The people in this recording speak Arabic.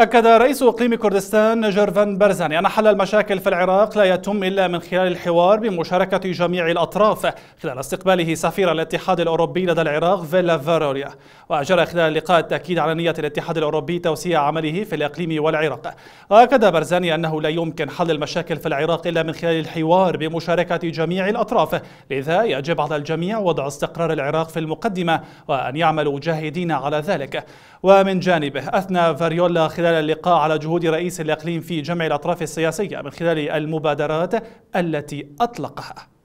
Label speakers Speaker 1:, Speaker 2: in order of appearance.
Speaker 1: أكد رئيس إقليم كردستان جيرفان برزان أن حل المشاكل في العراق لا يتم إلا من خلال الحوار بمشاركة جميع الأطراف خلال استقباله سفير الاتحاد الأوروبي لدى العراق فيلا فاروريا وأجرى خلال اللقاء التأكيد على نية الاتحاد الأوروبي توسيع عمله في الإقليم والعراق وأكد برزاني أنه لا يمكن حل المشاكل في العراق إلا من خلال الحوار بمشاركة جميع الأطراف لذا يجب على الجميع وضع استقرار العراق في المقدمة وأن يعملوا جاهدين على ذلك ومن جانبه أثنى فاريولا خلال خلال اللقاء على جهود رئيس الإقليم في جمع الأطراف السياسية من خلال المبادرات التي أطلقها